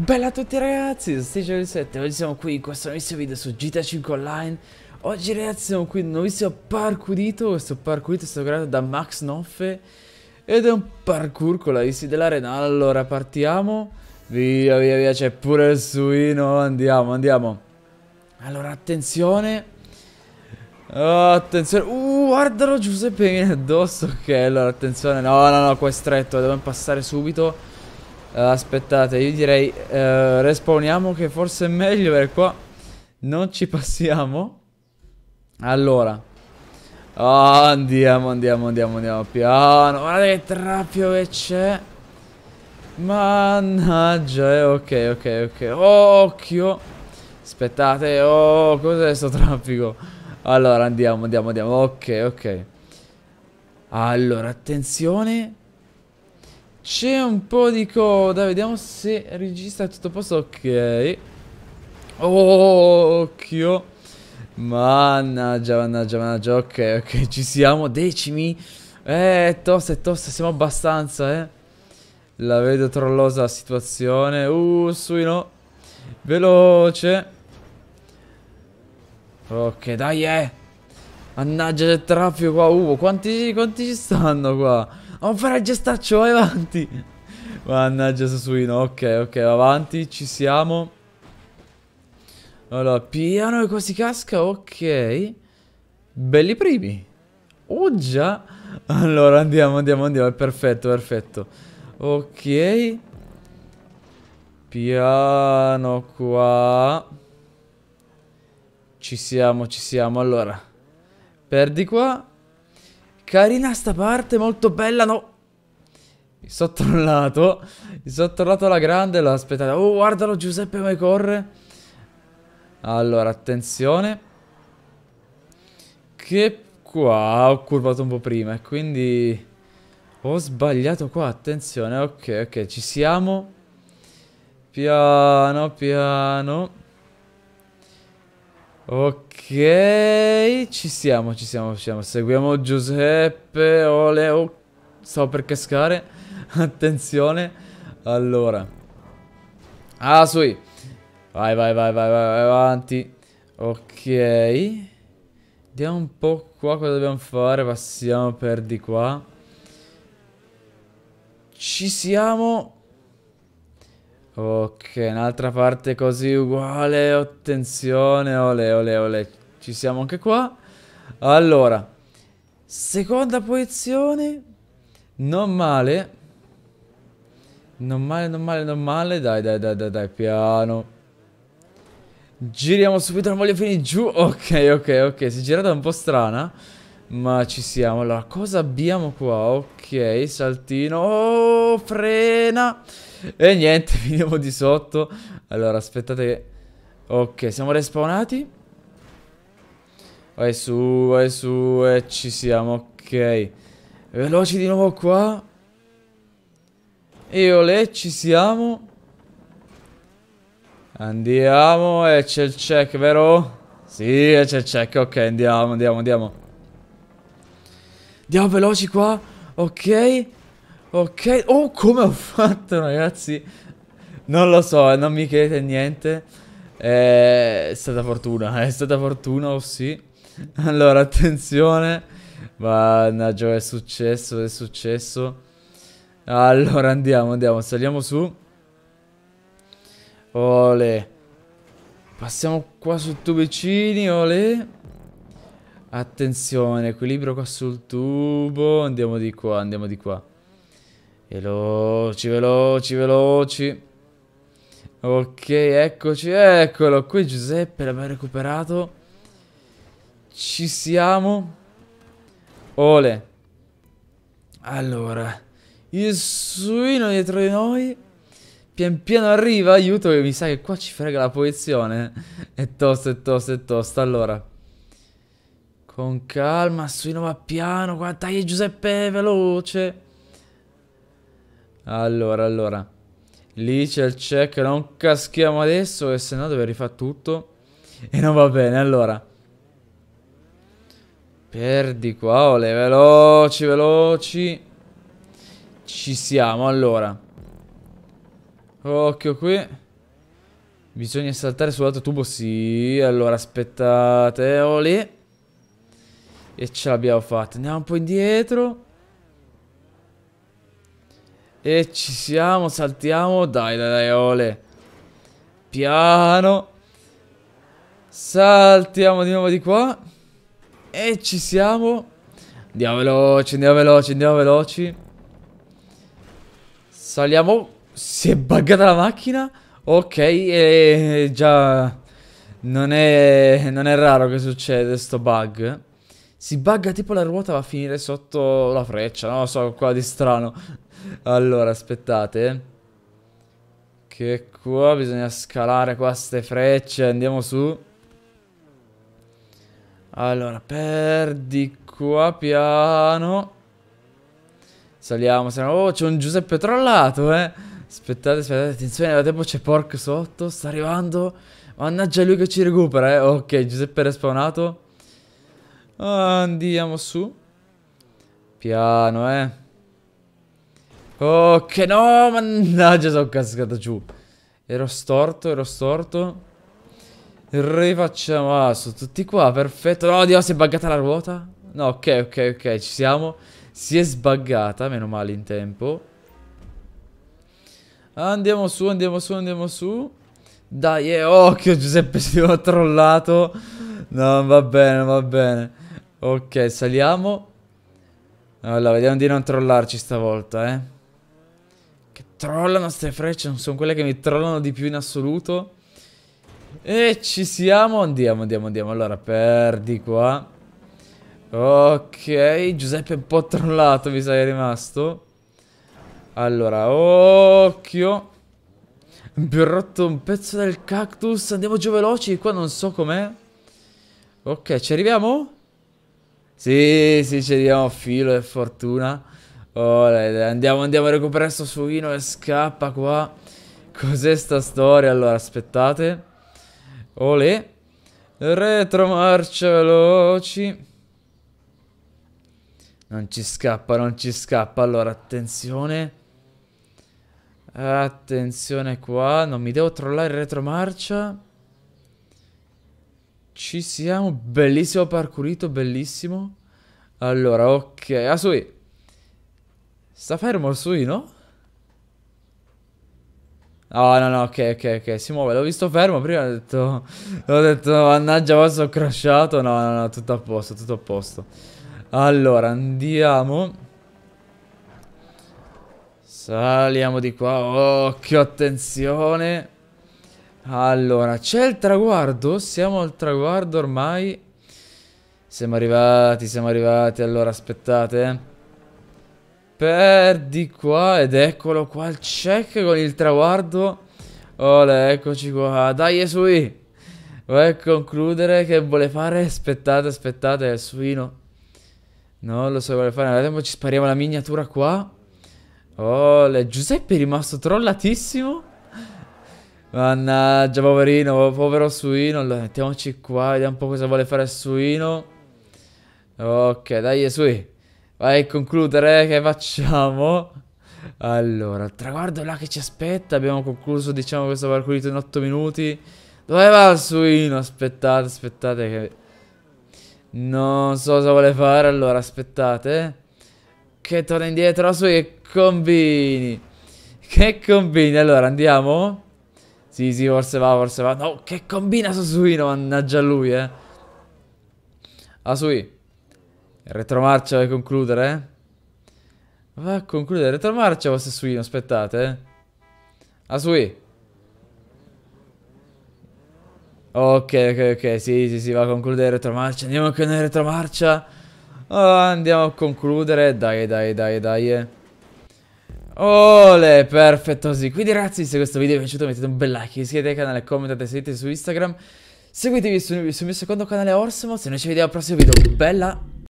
Bella a tutti ragazzi, Station 7, oggi siamo qui in questo nuovissimo video su GTA 5 Online Oggi ragazzi siamo qui in un nuovissimo parkour questo parkour è stato creato da Max Noffe Ed è un parkour con la bici dell'arena, allora partiamo Via via via, c'è pure il suino, andiamo andiamo Allora attenzione oh, Attenzione, uh guardalo Giuseppe viene addosso Ok allora attenzione, no no no qua è stretto, dobbiamo passare subito eh, aspettate, io direi eh, respawniamo che forse è meglio perché qua non ci passiamo. Allora. Oh, andiamo, andiamo, andiamo, andiamo piano. Guarda che trappio che c'è. Mannaggia, eh, ok, ok, ok. Occhio. Aspettate, oh, cos'è sto traffico? Allora, andiamo, andiamo, andiamo. Ok, ok. Allora, attenzione. C'è un po' di coda, vediamo se registra tutto a posto, ok oh, Occhio Mannaggia, mannaggia, mannaggia, ok, ok, ci siamo, decimi Eh, tosta, tosta, siamo abbastanza, eh La vedo trollosa la situazione Uh, sui no Veloce Ok, dai, eh Mannaggia, c'è traffico qua Uh, quanti, quanti ci stanno qua? fare il gestaccio, vai avanti. Mannaggia Sasuino, ok, ok, avanti, ci siamo. Allora, piano e quasi casca, ok. Belli primi. Oh già. Allora, andiamo, andiamo, andiamo, perfetto, perfetto. Ok. Piano qua. Ci siamo, ci siamo, allora. Perdi qua. Carina sta parte, molto bella, no? Mi sono tornato. Mi sono tornato alla grande. L'ho aspettata. Oh, guardalo Giuseppe come corre. Allora, attenzione. Che qua ho curvato un po' prima. E quindi ho sbagliato qua. Attenzione. Ok, ok, ci siamo. Piano, piano. Ok, ci siamo, ci siamo, ci siamo. Seguiamo Giuseppe, Ole, oh, stavo per cascare. Attenzione. Allora. Ah, sui. Vai, vai, vai, vai, vai, avanti. Ok. Vediamo un po' qua cosa dobbiamo fare. Passiamo per di qua. Ci siamo. Ok, un'altra parte così uguale. Attenzione, ole, ole, ole. Ci siamo anche qua. Allora, seconda posizione. Non male. Non male, non male, non male. Dai, dai, dai, dai, dai, piano. Giriamo subito, non voglio finire giù. Ok, ok, ok. Si è girata un po' strana. Ma ci siamo. Allora, cosa abbiamo qua? Ok, saltino. Oh, frena. E niente, finiamo di sotto. Allora, aspettate Ok, siamo respawnati. Vai su, vai su e ci siamo, ok. Veloci di nuovo qua. E olè, ci siamo. Andiamo e c'è il check, vero? Sì, e c'è il check, ok, andiamo, andiamo, andiamo. Andiamo veloci qua, ok. Ok, oh come ho fatto ragazzi Non lo so, eh, non mi chiedete niente eh, È stata fortuna, è stata fortuna, oh sì Allora, attenzione Mannaggia, è successo, è successo Allora, andiamo, andiamo, saliamo su Ole Passiamo qua sul tubicini, ole Attenzione, equilibrio qua sul tubo Andiamo di qua, andiamo di qua Veloci, veloci, veloci. Ok, eccoci, eccolo. Qui Giuseppe l'abbiamo recuperato. Ci siamo. Ole. Allora. Il suino dietro di noi. Pian piano arriva. Aiuto mi sa che qua ci frega la posizione. È tosta, è tosta, è tosta. Allora. Con calma, suino va piano. Guarda, dai Giuseppe, veloce. Allora, allora. Lì c'è il check, non caschiamo adesso E se no deve rifare tutto. E non va bene, allora. Perdi qua, ole, veloci, veloci. Ci siamo, allora. Occhio qui. Bisogna saltare sull'altro tubo, sì. Allora, aspettate, ole. E ce l'abbiamo fatta. Andiamo un po' indietro. E ci siamo, saltiamo. Dai, dai, dai, ole. Piano. Saltiamo di nuovo di qua. E ci siamo. Andiamo veloci, andiamo veloci, andiamo veloci. Saliamo. Si è buggata la macchina. Ok, e già... Non è, non è raro che succede sto bug. Si bugga tipo la ruota va a finire sotto la freccia, non lo so, qua di strano. Allora, aspettate. Eh. Che qua bisogna scalare qua ste frecce. Andiamo su. Allora, perdi qua piano. Saliamo, saliamo. Oh, c'è un Giuseppe trollato, eh. Aspettate, aspettate, attenzione, da tempo c'è Pork sotto, sta arrivando. Mannaggia lui che ci recupera, eh. Ok, Giuseppe è respawnato. Andiamo su. Piano, eh. Oh, che no, mannaggia, sono cascato giù. Ero storto, ero storto. Rifacciamo, ah, sono tutti qua, perfetto. No, Dio, si è buggata la ruota. No, ok, ok, ok, ci siamo. Si è sbaggata, meno male in tempo. Andiamo su, andiamo su, andiamo su. Dai, eh, occhio Giuseppe, si è trollato. No, va bene, va bene. Ok, saliamo. Allora, vediamo di non trollarci stavolta, eh trollano queste frecce, non sono quelle che mi trollano di più in assoluto. E ci siamo, andiamo, andiamo, andiamo. Allora, perdi qua. Ok, Giuseppe è un po' trollato, mi sa rimasto. Allora, occhio. Mi ho rotto un pezzo del cactus. Andiamo giù veloci, qua non so com'è. Ok, ci arriviamo? Sì, sì, ci arriviamo, filo e fortuna. Oh, andiamo, andiamo a recuperare sto suino e scappa qua. Cos'è sta storia? Allora, aspettate. Olè. Retromarcia veloci. Non ci scappa, non ci scappa. Allora, attenzione. Attenzione qua. Non mi devo trollare in retromarcia. Ci siamo. Bellissimo parkurito, bellissimo. Allora, ok. Asui. Ah, eh. Sta fermo il suino? No, no, no, ok, ok, ok, si muove. L'ho visto fermo, prima ho detto... ho detto, mannaggia, ma sono crashato. No, no, no, tutto a posto, tutto a posto. Allora, andiamo... Saliamo di qua, occhio, attenzione. Allora, c'è il traguardo? Siamo al traguardo ormai. Siamo arrivati, siamo arrivati. Allora, aspettate, eh. Perdi qua ed eccolo qua il check con il traguardo. Ole, eccoci qua. Dai, Esui. Vuoi concludere che vuole fare? Aspettate, aspettate, Esuino. Non lo so che vuole fare. Adesso ci spariamo la miniatura qua. Ole, Giuseppe è rimasto trollatissimo. Mannaggia, poverino, povero Suino. Allora, mettiamoci qua, vediamo un po' cosa vuole fare Suino. Ok, dai, Esui. Vai a concludere, eh, che facciamo? Allora, traguardo là che ci aspetta. Abbiamo concluso, diciamo, questo parkourito in 8 minuti. Dove va il suino? Aspettate, aspettate che... Non so cosa vuole fare, allora aspettate. Eh. Che torna indietro su e combini. Che combini? Allora, andiamo? Sì, sì, forse va, forse va. No, che combina su suino mannaggia lui, eh. Asui. Retromarcia per concludere. Va a concludere. Retromarcia vostro suino, aspettate. Eh. Asui. Ok, ok, ok, sì, sì, sì, va a concludere retromarcia. Andiamo anche noi retromarcia. Oh, andiamo a concludere. Dai, dai, dai, dai. Eh. Ole, perfetto così. Quindi ragazzi, se questo video vi è piaciuto mettete un bel like, iscrivetevi al canale, commentate, seguite su Instagram. Seguitevi sul, sul mio secondo canale Orsimo. Se noi ci vediamo al prossimo video, bella...